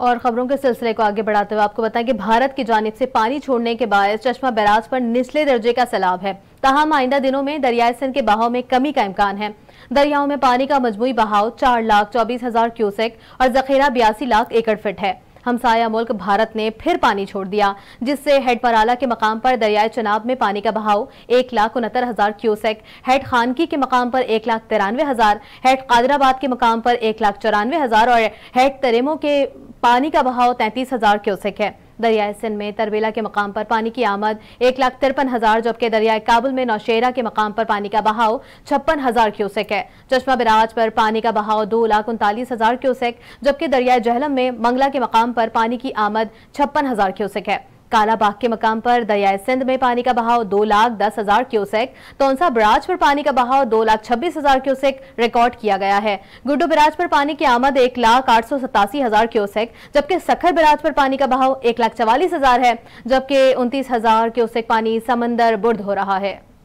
और खबरों के सिलसिले को आगे बढ़ाते हुए आपको बताएं कि भारत की जानब से पानी छोड़ने के बायस चश्मा बैराज पर निचले दर्जे का सैलाब है तहम आइंदा दिनों में दरियाए सिंध के बहाव में कमी का इम्कान है दरियाओं में पानी का मजमू बहाव चार लाख चौबीस हजार क्यूसेक और जखीरा बयासी लाख एकड़ फिट है हमसाया मुल्क भारत ने फिर पानी छोड़ दिया जिससे हेड पराला के मकाम पर दरियाए चनाब में पानी का बहाव एक लाख उनहत्तर हज़ार क्यूसेक हेड खानकी के मकाम पर एक लाख तिरानवे हज़ार हेड कादराबाद के मकाम पर एक लाख चौरानवे हज़ार और हेड तरेमो के पानी का बहाव तैंतीस हजार क्यूसेक है दरियाए सिंध में तरबेला के मकाम पर पानी की आमद एक लाख तिरपन हजार जबकि दरियाए काबुल में नौशेरा के मकाम पर पानी का बहाव छप्पन हजार क्यूसेक है चश्मा बिराज पर पानी का बहाव दो लाख उनतालीस हजार क्यूसेक जबकि दरियाए जहलम में मंगला के मकाम पर पानी की आमद छप्पन हजार क्यूसेक है कालाबाग के मकाम पर दरियाए सिंध में पानी का बहाव दो लाख दस हजार क्यूसेक तोनसा बराज पर पानी का बहाव दो लाख छब्बीस हजार क्यूसेक रिकॉर्ड किया गया है गुड्डू बराज पर पानी की आमद एक लाख आठ सौ सतासी हजार क्यूसेक जबकि सखर बराज पर पानी का बहाव एक लाख चवालीस हजार है जबकि उनतीस हजार क्यूसेक पानी समंदर बुर्द हो रहा है